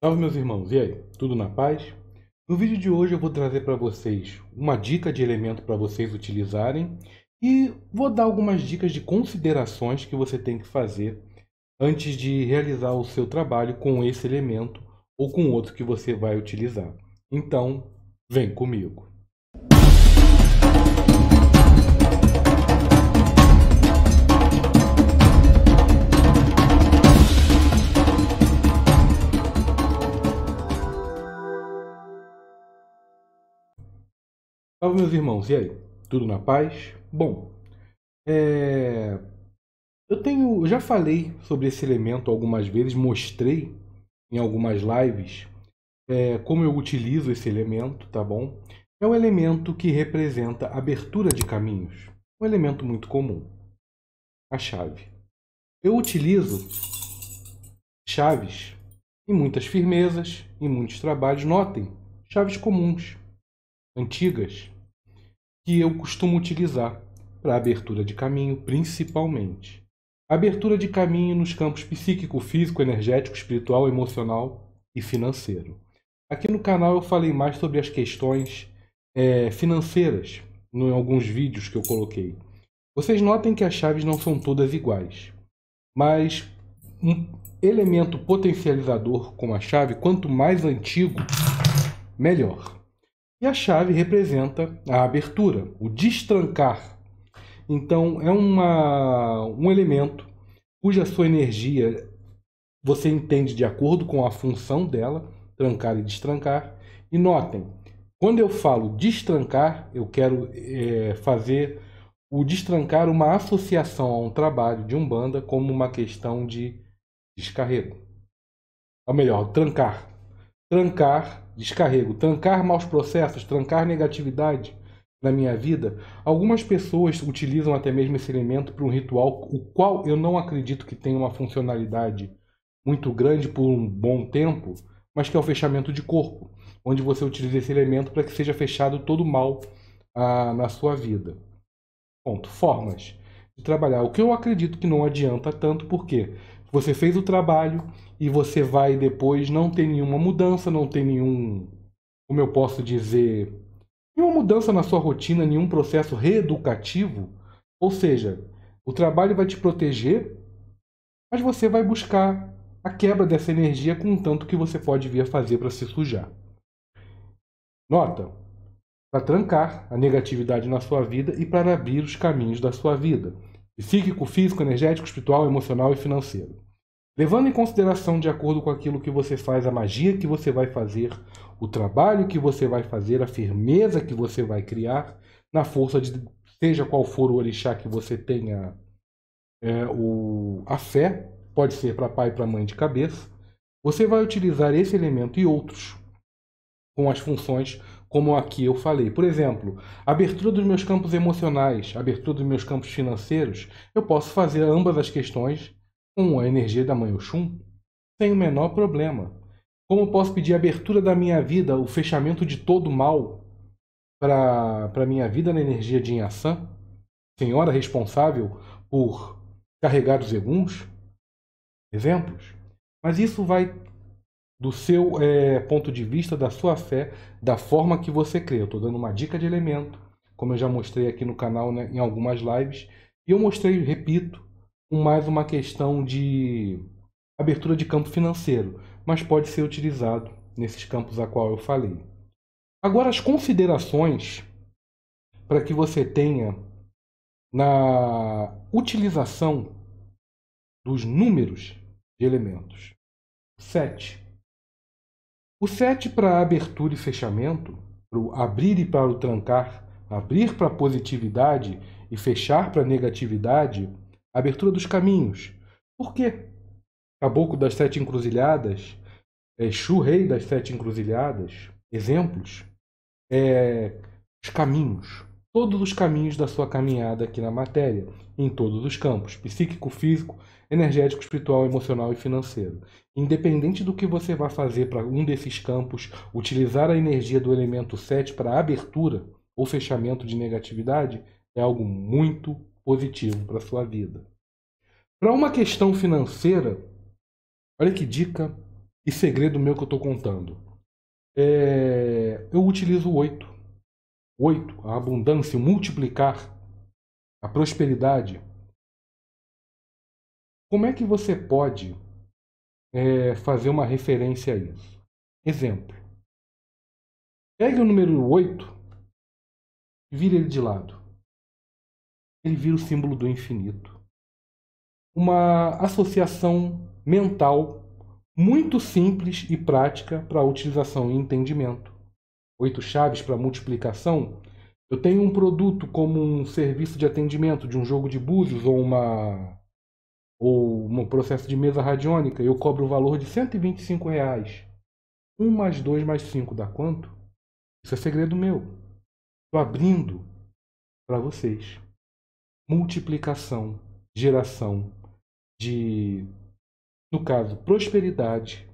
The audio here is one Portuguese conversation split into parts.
Salve meus irmãos, e aí? Tudo na paz? No vídeo de hoje eu vou trazer para vocês uma dica de elemento para vocês utilizarem e vou dar algumas dicas de considerações que você tem que fazer antes de realizar o seu trabalho com esse elemento ou com outro que você vai utilizar. Então, vem comigo! Salve meus irmãos, e aí? Tudo na paz? Bom, é... eu tenho, eu já falei sobre esse elemento algumas vezes, mostrei em algumas lives é, como eu utilizo esse elemento, tá bom? É o um elemento que representa abertura de caminhos, um elemento muito comum, a chave. Eu utilizo chaves em muitas firmezas, em muitos trabalhos, notem, chaves comuns antigas que eu costumo utilizar para abertura de caminho, principalmente. Abertura de caminho nos campos psíquico, físico, energético, espiritual, emocional e financeiro. Aqui no canal eu falei mais sobre as questões é, financeiras em alguns vídeos que eu coloquei. Vocês notem que as chaves não são todas iguais, mas um elemento potencializador com a chave, quanto mais antigo, melhor. E a chave representa a abertura, o destrancar. Então é uma, um elemento cuja sua energia você entende de acordo com a função dela, trancar e destrancar. E notem, quando eu falo destrancar, eu quero é, fazer o destrancar uma associação a um trabalho de umbanda como uma questão de descarrego. Ou melhor, trancar. Trancar descarrego, trancar maus processos, trancar negatividade na minha vida, algumas pessoas utilizam até mesmo esse elemento para um ritual, o qual eu não acredito que tenha uma funcionalidade muito grande por um bom tempo, mas que é o fechamento de corpo, onde você utiliza esse elemento para que seja fechado todo o mal ah, na sua vida. Ponto. Formas de trabalhar. O que eu acredito que não adianta tanto, porque você fez o trabalho e você vai depois, não ter nenhuma mudança, não ter nenhum, como eu posso dizer, nenhuma mudança na sua rotina, nenhum processo reeducativo. Ou seja, o trabalho vai te proteger, mas você vai buscar a quebra dessa energia com o tanto que você pode vir a fazer para se sujar. Nota: para trancar a negatividade na sua vida e para abrir os caminhos da sua vida psíquico, físico, energético, espiritual, emocional e financeiro. Levando em consideração, de acordo com aquilo que você faz, a magia que você vai fazer, o trabalho que você vai fazer, a firmeza que você vai criar, na força de seja qual for o orixá que você tenha é, o, a fé, pode ser para pai, para mãe de cabeça, você vai utilizar esse elemento e outros com as funções como aqui eu falei. Por exemplo, abertura dos meus campos emocionais, abertura dos meus campos financeiros, eu posso fazer ambas as questões com a energia da Mãe Oxum sem o menor problema. Como posso pedir a abertura da minha vida, o fechamento de todo mal para a minha vida na energia de Inhaçã, senhora responsável por carregar os eguns? Exemplos. Mas isso vai do seu é, ponto de vista, da sua fé, da forma que você crê. Eu estou dando uma dica de elemento, como eu já mostrei aqui no canal né, em algumas lives. E eu mostrei, repito, mais uma questão de abertura de campo financeiro, mas pode ser utilizado nesses campos a qual eu falei. Agora, as considerações para que você tenha na utilização dos números de elementos. 7. O 7 para abertura e fechamento, para o abrir e para o trancar, abrir para a positividade e fechar para a negatividade, abertura dos caminhos. Por quê? Caboclo das Sete Encruzilhadas, churrei é, Rei das Sete Encruzilhadas, exemplos, é, os caminhos todos os caminhos da sua caminhada aqui na matéria, em todos os campos: psíquico, físico, energético, espiritual, emocional e financeiro. Independente do que você vá fazer para um desses campos, utilizar a energia do elemento 7 para abertura ou fechamento de negatividade é algo muito positivo para a sua vida. Para uma questão financeira, olha que dica e segredo meu que eu estou contando. É, eu utilizo oito. 8 8. A abundância, o multiplicar, a prosperidade. Como é que você pode é, fazer uma referência a isso? Exemplo. Pegue o número 8 e vire ele de lado. Ele vira o símbolo do infinito. Uma associação mental muito simples e prática para utilização e entendimento oito chaves para multiplicação, eu tenho um produto como um serviço de atendimento de um jogo de búzios ou uma ou um processo de mesa radiônica, eu cobro o valor de 125 reais. 1 mais 2 mais 5 dá quanto? Isso é segredo meu. Estou abrindo para vocês. Multiplicação, geração de, no caso, prosperidade.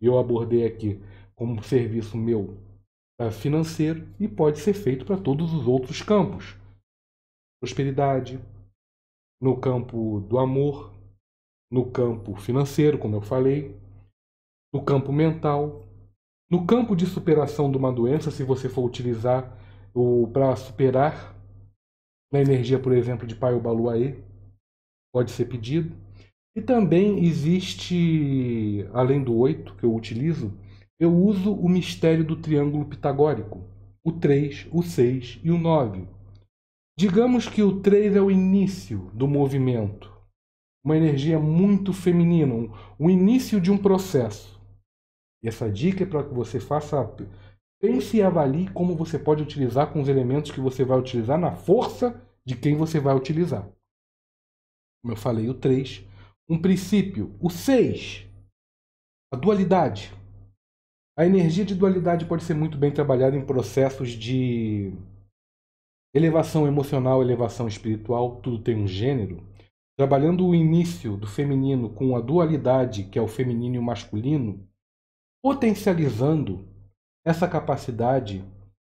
Eu abordei aqui como serviço meu eh, financeiro e pode ser feito para todos os outros campos. Prosperidade, no campo do amor, no campo financeiro, como eu falei, no campo mental, no campo de superação de uma doença, se você for utilizar para superar na energia, por exemplo, de Pai Baluaê, pode ser pedido. E também existe, além do oito que eu utilizo, eu uso o mistério do triângulo pitagórico, o 3, o 6 e o 9. Digamos que o 3 é o início do movimento, uma energia muito feminina, um, o início de um processo. E essa dica é para que você faça, pense e avalie como você pode utilizar com os elementos que você vai utilizar na força de quem você vai utilizar. Como eu falei, o 3, um princípio. O 6, a dualidade, a energia de dualidade pode ser muito bem trabalhada em processos de elevação emocional, elevação espiritual, tudo tem um gênero. Trabalhando o início do feminino com a dualidade, que é o feminino e o masculino, potencializando essa capacidade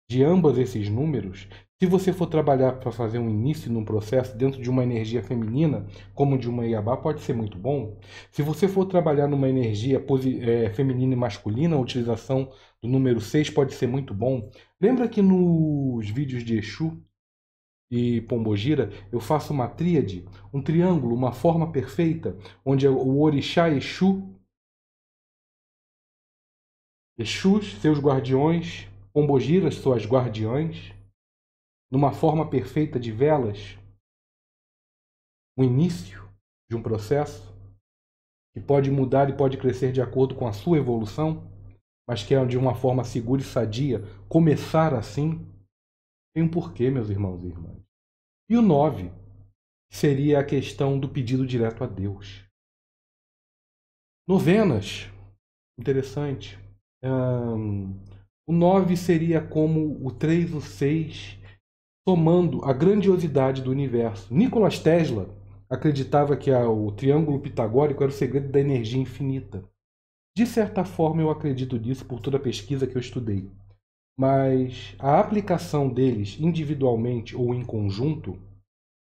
de ambos esses números, se você for trabalhar para fazer um início num processo dentro de uma energia feminina, como de uma Iabá, pode ser muito bom. Se você for trabalhar numa energia é, feminina e masculina, a utilização do número 6 pode ser muito bom. Lembra que nos vídeos de Exu e Pombogira eu faço uma tríade, um triângulo, uma forma perfeita, onde é o Orixá Exu, Exus, seus guardiões, Pombogiras, suas guardiãs, numa forma perfeita de velas, o início de um processo que pode mudar e pode crescer de acordo com a sua evolução, mas que é de uma forma segura e sadia começar assim, tem um porquê, meus irmãos e irmãs. E o 9 seria a questão do pedido direto a Deus. Novenas, interessante. o 9 seria como o 3, o 6 Somando a grandiosidade do universo. Nikola Tesla acreditava que o triângulo pitagórico era o segredo da energia infinita. De certa forma, eu acredito nisso por toda a pesquisa que eu estudei. Mas a aplicação deles individualmente ou em conjunto,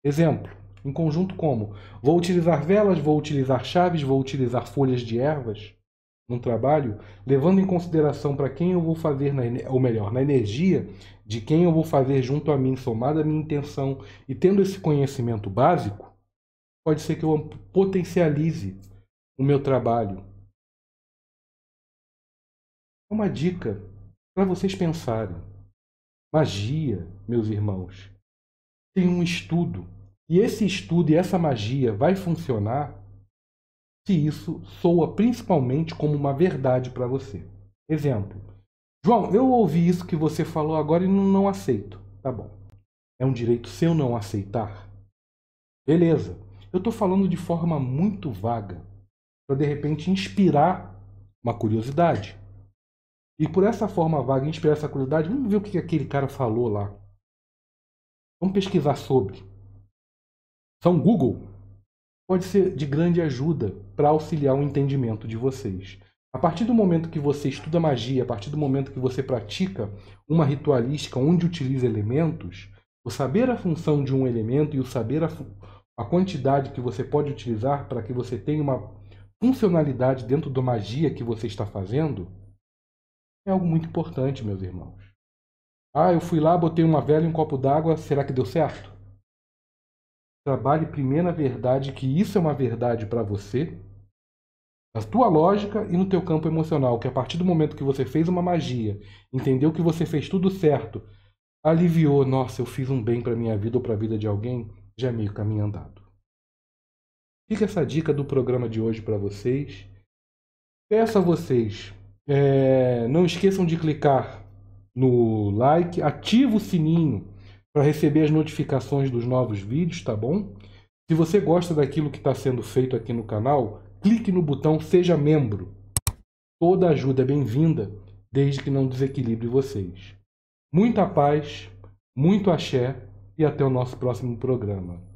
exemplo, em conjunto como? Vou utilizar velas, vou utilizar chaves, vou utilizar folhas de ervas no trabalho, levando em consideração para quem eu vou fazer, na, ou melhor, na energia de quem eu vou fazer junto a mim, somada à minha intenção, e tendo esse conhecimento básico, pode ser que eu potencialize o meu trabalho. É uma dica para vocês pensarem. Magia, meus irmãos, tem um estudo. E esse estudo e essa magia vai funcionar se isso soa principalmente como uma verdade para você. Exemplo: João, eu ouvi isso que você falou agora e não aceito. Tá bom. É um direito seu não aceitar? Beleza. Eu estou falando de forma muito vaga, para de repente inspirar uma curiosidade. E por essa forma vaga, inspirar essa curiosidade, vamos ver o que aquele cara falou lá. Vamos pesquisar sobre. São Google pode ser de grande ajuda para auxiliar o entendimento de vocês. A partir do momento que você estuda magia, a partir do momento que você pratica uma ritualística onde utiliza elementos, o saber a função de um elemento e o saber a, a quantidade que você pode utilizar para que você tenha uma funcionalidade dentro da magia que você está fazendo é algo muito importante, meus irmãos. Ah, eu fui lá, botei uma vela em um copo d'água, será que deu certo? Trabalhe primeiro a verdade que isso é uma verdade para você, na tua lógica e no teu campo emocional, que a partir do momento que você fez uma magia, entendeu que você fez tudo certo, aliviou, nossa, eu fiz um bem para minha vida ou para a vida de alguém, já é meio caminho andado. Fica essa dica do programa de hoje para vocês. Peço a vocês, é, não esqueçam de clicar no like, ativa o sininho para receber as notificações dos novos vídeos, tá bom? Se você gosta daquilo que está sendo feito aqui no canal, clique no botão Seja Membro. Toda ajuda é bem-vinda, desde que não desequilibre vocês. Muita paz, muito axé e até o nosso próximo programa.